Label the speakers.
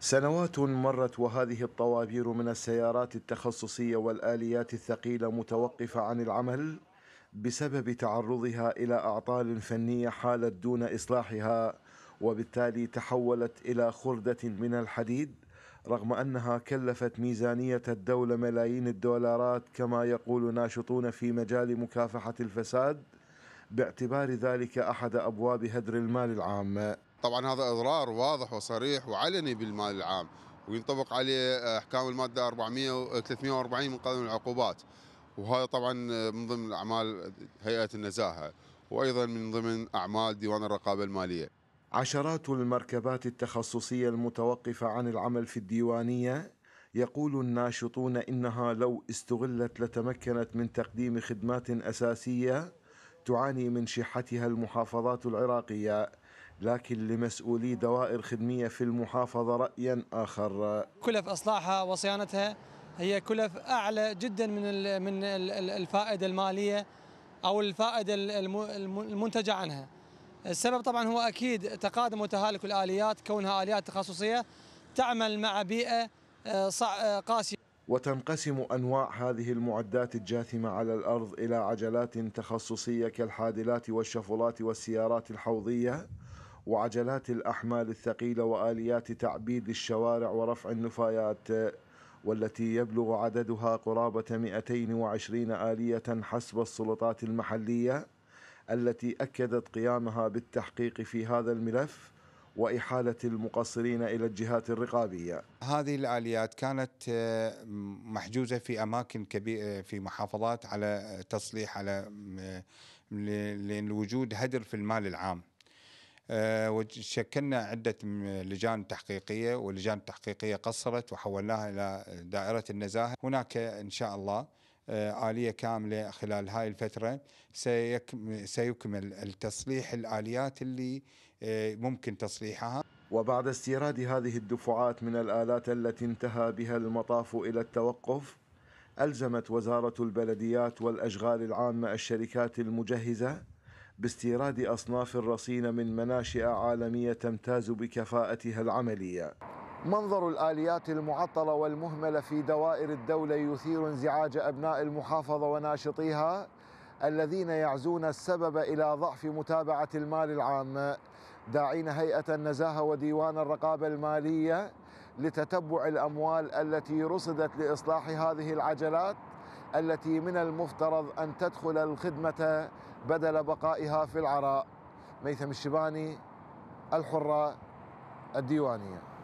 Speaker 1: سنوات مرت وهذه الطوابير من السيارات التخصصية والآليات الثقيلة متوقفة عن العمل بسبب تعرضها إلى أعطال فنية حالت دون إصلاحها وبالتالي تحولت إلى خردة من الحديد رغم أنها كلفت ميزانية الدولة ملايين الدولارات كما يقول ناشطون في مجال مكافحة الفساد باعتبار ذلك أحد أبواب هدر المال العام طبعا هذا اضرار واضح وصريح وعلني بالمال العام وينطبق عليه احكام الماده 400 340 من قانون العقوبات وهذا طبعا من ضمن اعمال هيئه النزاهه وايضا من ضمن اعمال ديوان الرقابه الماليه. عشرات المركبات التخصصيه المتوقفه عن العمل في الديوانيه يقول الناشطون انها لو استغلت لتمكنت من تقديم خدمات اساسيه تعاني من شحتها المحافظات العراقيه لكن لمسؤولي دوائر خدمية في المحافظة رأيا آخر
Speaker 2: كلف إصلاحها وصيانتها هي كلف أعلى جدا من من الفائدة المالية أو الفائدة المنتجة عنها السبب طبعا هو أكيد تقادم وتهالك الآليات كونها آليات تخصصية تعمل مع بيئة آه، آه، قاسية
Speaker 1: وتنقسم أنواع هذه المعدات الجاثمة على الأرض إلى عجلات تخصصية كالحادلات والشفلات والسيارات الحوضية وعجلات الأحمال الثقيلة وآليات تعبيد الشوارع ورفع النفايات والتي يبلغ عددها قرابة 220 آلية حسب السلطات المحلية التي أكدت قيامها بالتحقيق في هذا الملف وإحالة المقصرين إلى الجهات الرقابية
Speaker 3: هذه الآليات كانت آه، محجوزة في أماكن كبيرة في محافظات على تصليح على آه، لوجود هدر في المال العام آه، وشكلنا عدة لجان تحقيقية واللجان التحقيقية قصرت وحولناها إلى دائرة النزاهة هناك إن شاء الله آه، آلية كاملة خلال هاي الفترة سيكمل التصليح الآليات اللي آه، ممكن تصليحها وبعد استيراد
Speaker 1: هذه الدفعات من الآلات التي انتهى بها المطاف إلى التوقف ألزمت وزارة البلديات والأشغال العامة الشركات المجهزة باستيراد أصناف رصينة من مناشئ عالمية تمتاز بكفاءتها العملية منظر الآليات المعطلة والمهملة في دوائر الدولة يثير انزعاج أبناء المحافظة وناشطيها الذين يعزون السبب إلى ضعف متابعة المال العام داعين هيئة النزاهة وديوان الرقابة المالية لتتبع الأموال التي رصدت لإصلاح هذه العجلات التي من المفترض أن تدخل الخدمة بدل بقائها في العراء ميثم الشباني الحرة الديوانية